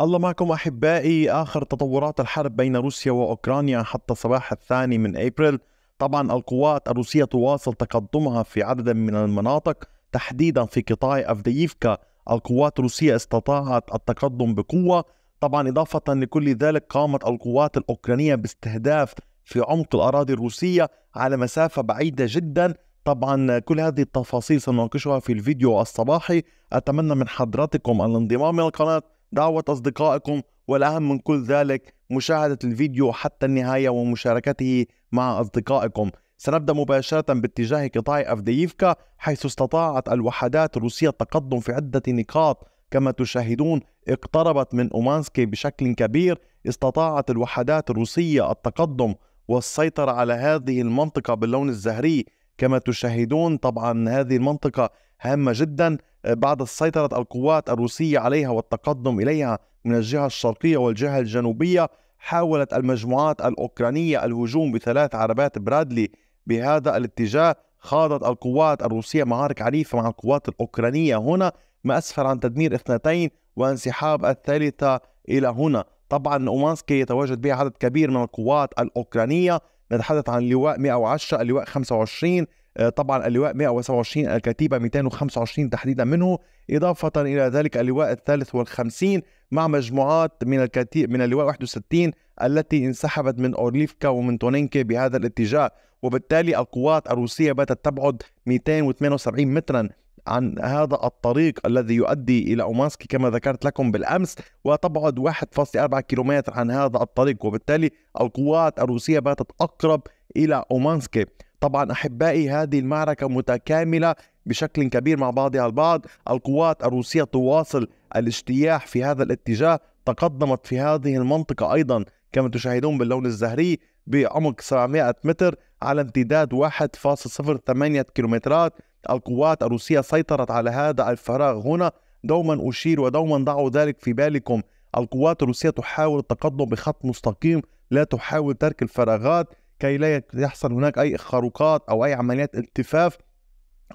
الله معكم احبائي اخر تطورات الحرب بين روسيا واوكرانيا حتى صباح الثاني من ابريل طبعا القوات الروسيه تواصل تقدمها في عدد من المناطق تحديدا في قطاع افدييفكا القوات الروسيه استطاعت التقدم بقوه طبعا اضافه لكل ذلك قامت القوات الاوكرانيه باستهداف في عمق الاراضي الروسيه على مسافه بعيده جدا طبعا كل هذه التفاصيل سنناقشها في الفيديو الصباحي اتمنى من حضراتكم الانضمام الى القناه دعوة أصدقائكم والأهم من كل ذلك مشاهدة الفيديو حتى النهاية ومشاركته مع أصدقائكم سنبدأ مباشرة باتجاه قطاع أفدييفكا حيث استطاعت الوحدات الروسية التقدم في عدة نقاط كما تشاهدون اقتربت من أومانسكي بشكل كبير استطاعت الوحدات الروسية التقدم والسيطرة على هذه المنطقة باللون الزهري كما تشاهدون طبعا هذه المنطقة هامة جدا آه، بعد سيطرة القوات الروسية عليها والتقدم إليها من الجهة الشرقية والجهة الجنوبية حاولت المجموعات الأوكرانية الهجوم بثلاث عربات برادلي بهذا الاتجاه خاضت القوات الروسية معارك عنيفة مع القوات الأوكرانية هنا ما أسفر عن تدمير اثنتين وانسحاب الثالثة إلى هنا طبعا أومانسكي يتواجد بها عدد كبير من القوات الأوكرانية نتحدث عن اللواء 110 اللواء 25 آه، طبعا اللواء 127 الكتيبة 225 تحديدا منه إضافة إلى ذلك اللواء الثالث والخمسين مع مجموعات من الكتيب من اللواء 61 التي انسحبت من أورليفكا ومن تونينكي بهذا الاتجاه وبالتالي القوات الروسية باتت تبعد 278 مترا عن هذا الطريق الذي يؤدي إلى أومانسكي كما ذكرت لكم بالأمس وتبعد 1.4 كيلومتر عن هذا الطريق وبالتالي القوات الروسية باتت أقرب إلى أومانسكي طبعا أحبائي هذه المعركة متكاملة بشكل كبير مع بعضها البعض القوات الروسية تواصل الاجتياح في هذا الاتجاه تقدمت في هذه المنطقة أيضا كما تشاهدون باللون الزهري بعمق 700 متر على امتداد 1.08 كيلومترات القوات الروسية سيطرت على هذا الفراغ هنا دوما أشير ودوما ضعوا ذلك في بالكم القوات الروسية تحاول التقدم بخط مستقيم لا تحاول ترك الفراغات كي لا يحصل هناك أي خروقات أو أي عمليات التفاف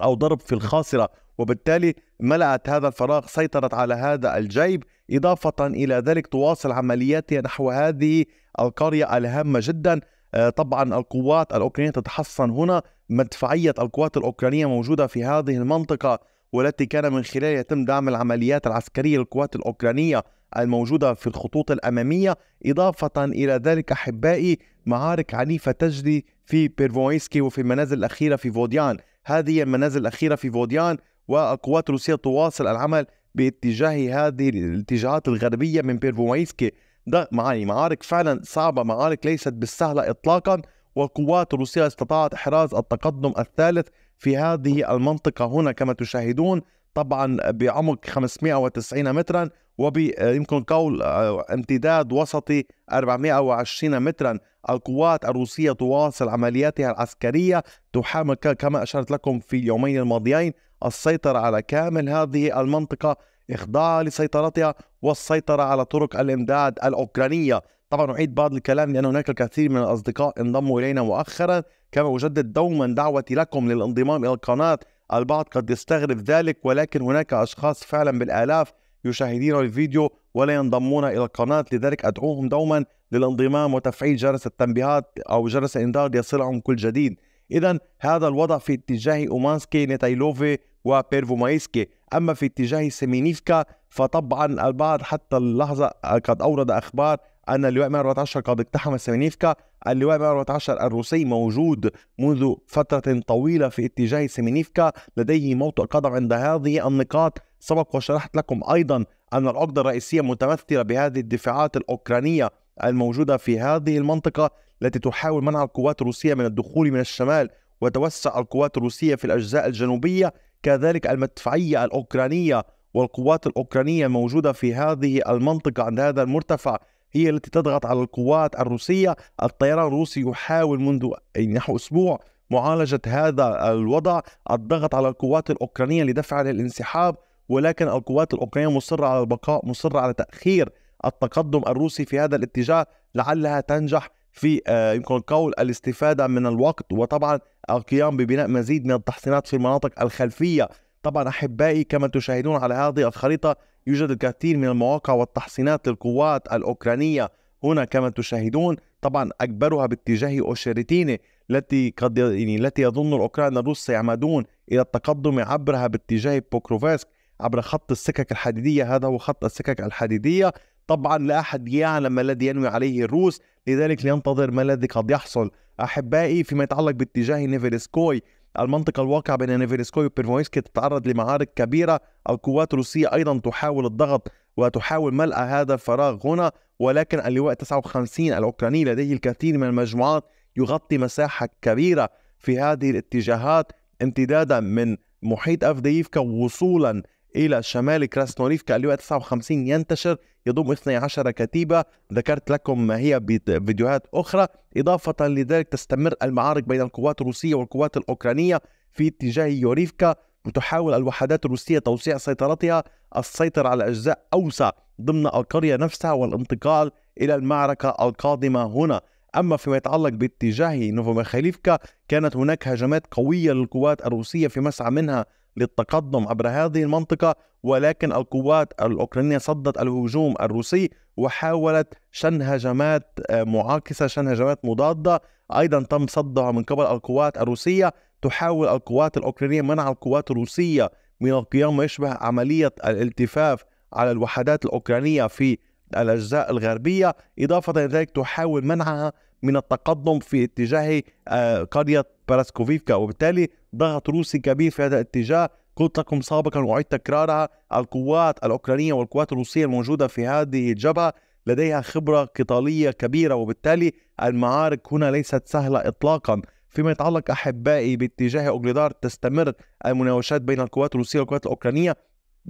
أو ضرب في الخاصرة وبالتالي ملأت هذا الفراغ سيطرت على هذا الجيب إضافة إلى ذلك تواصل عملياتها نحو هذه القرية الهامة جدا آه، طبعا القوات الأوكرانية تتحصن هنا مدفعية القوات الأوكرانية موجودة في هذه المنطقة والتي كان من خلالها يتم دعم العمليات العسكرية للقوات الأوكرانية الموجودة في الخطوط الأمامية إضافة إلى ذلك أحبائي معارك عنيفة تجري في بيرفويسكي وفي المنازل الأخيرة في فوديان هذه المنازل الأخيرة في فوديان والقوات الروسية تواصل العمل باتجاه هذه الاتجاهات الغربية من بيرفويسكي ده معاني معارك فعلا صعبة معارك ليست بالسهلة إطلاقا والقوات الروسية استطاعت إحراز التقدم الثالث في هذه المنطقة هنا كما تشاهدون طبعا بعمق 590 مترا ويمكن قول آه، امتداد وسطي 420 مترا القوات الروسية تواصل عملياتها العسكرية تحامل كما أشرت لكم في اليومين الماضيين السيطرة على كامل هذه المنطقة إخضاع لسيطرتها والسيطرة على طرق الإمداد الأوكرانية طبعا أعيد بعض الكلام لأن هناك الكثير من الأصدقاء انضموا إلينا مؤخرا كما أجدد دوما دعوتي لكم للانضمام إلى القناة البعض قد يستغرب ذلك ولكن هناك أشخاص فعلا بالآلاف يشاهدين الفيديو ولا ينضمون إلى القناة لذلك أدعوهم دوما للانضمام وتفعيل جرس التنبيهات أو جرس الإنذار ليصلهم كل جديد إذا هذا الوضع في اتجاه أومانسكي نتايلوفي وبيرفومايسكي أما في اتجاه سيمينيفكا فطبعا البعض حتى اللحظة قد أورد أخبار أن اللواء 114 قد اقتحم سيمينيفكا اللواء 114 الروسي موجود منذ فترة طويلة في اتجاه سيمينيفكا لديه موطئ قدم عند هذه النقاط سبق وشرحت لكم أيضا أن العقدة الرئيسية متمثلة بهذه الدفاعات الأوكرانية الموجودة في هذه المنطقة التي تحاول منع القوات الروسية من الدخول من الشمال وتوسع القوات الروسية في الأجزاء الجنوبية كذلك المدفعية الأوكرانية والقوات الأوكرانية الموجودة في هذه المنطقة عند هذا المرتفع هي التي تضغط على القوات الروسية الطيران الروسي يحاول منذ نحو أسبوع معالجة هذا الوضع الضغط على القوات الأوكرانية لدفعها للانسحاب ولكن القوات الأوكرانية مصرة على البقاء مصرة على تأخير التقدم الروسي في هذا الاتجاه لعلها تنجح في آه، يمكن القول الاستفادة من الوقت وطبعا القيام ببناء مزيد من التحصينات في المناطق الخلفية طبعا أحبائي كما تشاهدون على هذه الخريطة يوجد الكثير من المواقع والتحصينات للقوات الأوكرانية هنا كما تشاهدون طبعا أكبرها باتجاه أوشرتيني التي قد يعني التي يظن الأوكران الروس سيعمدون إلى التقدم عبرها باتجاه بوكروفسك عبر خط السكك الحديدية هذا هو خط السكك الحديدية طبعا لا أحد يعلم ما الذي ينوي عليه الروس لذلك لينتظر ما الذي قد يحصل أحبائي فيما يتعلق باتجاه نيفيلسكوي المنطقة الواقعة بين نيفيرسكوي وبيرفويسكي تتعرض لمعارك كبيرة القوات الروسية أيضا تحاول الضغط وتحاول ملء هذا الفراغ هنا ولكن اللواء 59 الأوكراني لديه الكثير من المجموعات يغطي مساحة كبيرة في هذه الاتجاهات امتدادا من محيط أفدييفكا وصولا إلى شمال كراسنوريفكا اللواء 59 ينتشر يضم 12 كتيبة ذكرت لكم ما هي فيديوهات أخرى إضافة لذلك تستمر المعارك بين القوات الروسية والقوات الأوكرانية في اتجاه يوريفكا وتحاول الوحدات الروسية توسيع سيطرتها السيطرة على أجزاء أوسع ضمن القرية نفسها والانتقال إلى المعركة القادمة هنا أما فيما يتعلق باتجاه نوفوميخيليفكا كانت هناك هجمات قوية للقوات الروسية في مسعى منها للتقدم عبر هذه المنطقة ولكن القوات الأوكرانية صدت الهجوم الروسي وحاولت شن هجمات آه، معاكسة شن هجمات مضادة أيضا تم صدها من قبل القوات الروسية تحاول القوات الأوكرانية منع القوات الروسية من القيام ما يشبه عملية الالتفاف على الوحدات الأوكرانية في الأجزاء الغربية إضافة إلى ذلك تحاول منعها من التقدم في اتجاه آه، قرية باراسكوفيفكا وبالتالي ضغط روسي كبير في هذا الاتجاه قلت لكم سابقا واعيد تكرارها القوات الاوكرانيه والقوات الروسيه الموجوده في هذه الجبهه لديها خبره قتاليه كبيره وبالتالي المعارك هنا ليست سهله اطلاقا فيما يتعلق احبائي باتجاه اوغليدار تستمر المناوشات بين القوات الروسيه والقوات الاوكرانيه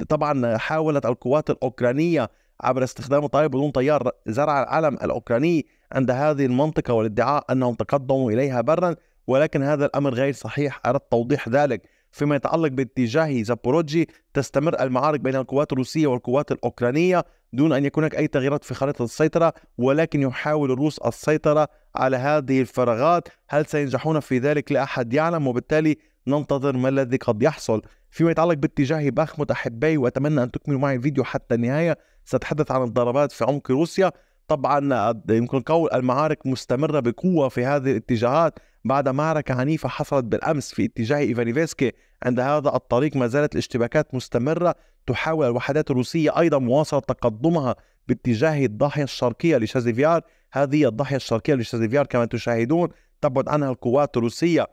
طبعا حاولت القوات الاوكرانيه عبر استخدام طائرات بدون طيار زرع العلم الاوكراني عند هذه المنطقه والادعاء انهم تقدموا اليها برا ولكن هذا الأمر غير صحيح أردت توضيح ذلك فيما يتعلق باتجاه زابوروجي تستمر المعارك بين القوات الروسية والقوات الأوكرانية دون أن يكون هناك أي تغييرات في خريطة السيطرة ولكن يحاول الروس السيطرة على هذه الفراغات هل سينجحون في ذلك لا أحد يعلم وبالتالي ننتظر ما الذي قد يحصل فيما يتعلق باتجاه باخموت أحبائي وأتمنى أن تكملوا معي الفيديو حتى النهاية سأتحدث عن الضربات في عمق روسيا طبعا يمكن قول المعارك مستمرة بقوة في هذه الاتجاهات بعد معركة عنيفة حصلت بالأمس في اتجاه إيفانيفيسكي عند هذا الطريق ما زالت الاشتباكات مستمرة تحاول الوحدات الروسية أيضا مواصلة تقدمها باتجاه الضاحية الشرقية لشازيفيار هذه الضاحية الشرقية لشازيفيار كما تشاهدون تبعد عنها القوات الروسية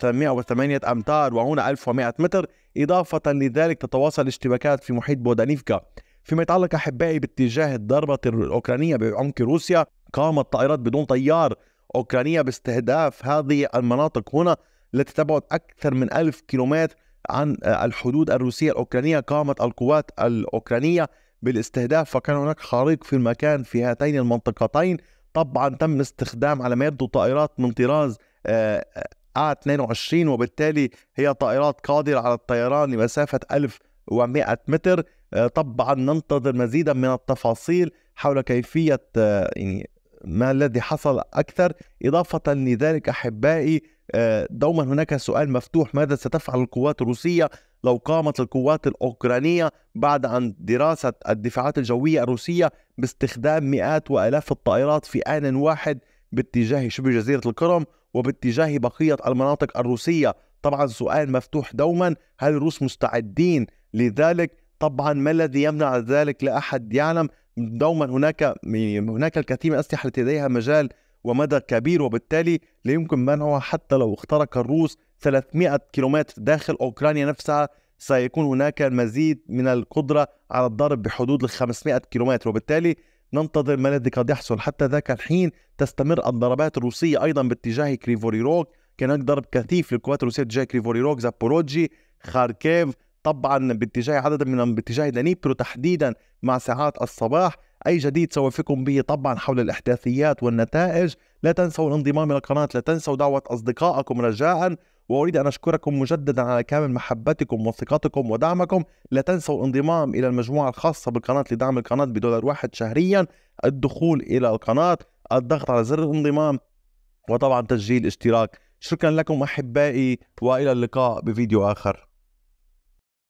308 آه، أمتار وهنا 1100 متر إضافة لذلك تتواصل الاشتباكات في محيط بودانيفكا فيما يتعلق أحبائي باتجاه الضربة الأوكرانية بعمق روسيا قامت طائرات بدون طيار أوكرانية باستهداف هذه المناطق هنا التي تبعد أكثر من ألف كيلومتر عن آه، الحدود الروسية الأوكرانية قامت القوات الأوكرانية بالاستهداف فكان هناك حريق في المكان في هاتين المنطقتين طبعا تم استخدام على ما يبدو طائرات من طراز آ آه، 22 آه، وبالتالي هي طائرات قادرة على الطيران لمسافة 1100 متر آه، طبعا ننتظر مزيدا من التفاصيل حول كيفية آه، يعني ما الذي حصل أكثر إضافة لذلك أحبائي آه، دوما هناك سؤال مفتوح ماذا ستفعل القوات الروسية لو قامت القوات الأوكرانية بعد عن دراسة الدفاعات الجوية الروسية باستخدام مئات وآلاف الطائرات في آن واحد باتجاه شبه جزيرة القرم وباتجاه بقية المناطق الروسية طبعا سؤال مفتوح دوما هل الروس مستعدين لذلك طبعا ما الذي يمنع ذلك لا احد يعلم دوما هناك هناك الكثير من الاسلحه التي لديها مجال ومدى كبير وبالتالي لا يمكن منعها حتى لو اخترق الروس 300 كيلومتر داخل اوكرانيا نفسها سيكون هناك المزيد من القدره على الضرب بحدود ال 500 كيلومتر وبالتالي ننتظر ما الذي قد يحصل حتى ذاك الحين تستمر الضربات الروسيه ايضا باتجاه كريفوري روك كان هناك ضرب كثيف للقوات الروسيه باتجاه كريفوري روك زابوروجي خاركيف طبعا باتجاه عدد من باتجاه دنيبرو تحديدا مع ساعات الصباح أي جديد سوفيكم به طبعا حول الإحداثيات والنتائج لا تنسوا الانضمام إلى القناة لا تنسوا دعوة أصدقائكم رجاء وأريد أن أشكركم مجددا على كامل محبتكم وثقتكم ودعمكم لا تنسوا الانضمام إلى المجموعة الخاصة بالقناة لدعم القناة بدولار واحد شهريا الدخول إلى القناة الضغط على زر الانضمام وطبعا تسجيل اشتراك شكرا لكم أحبائي وإلى اللقاء بفيديو آخر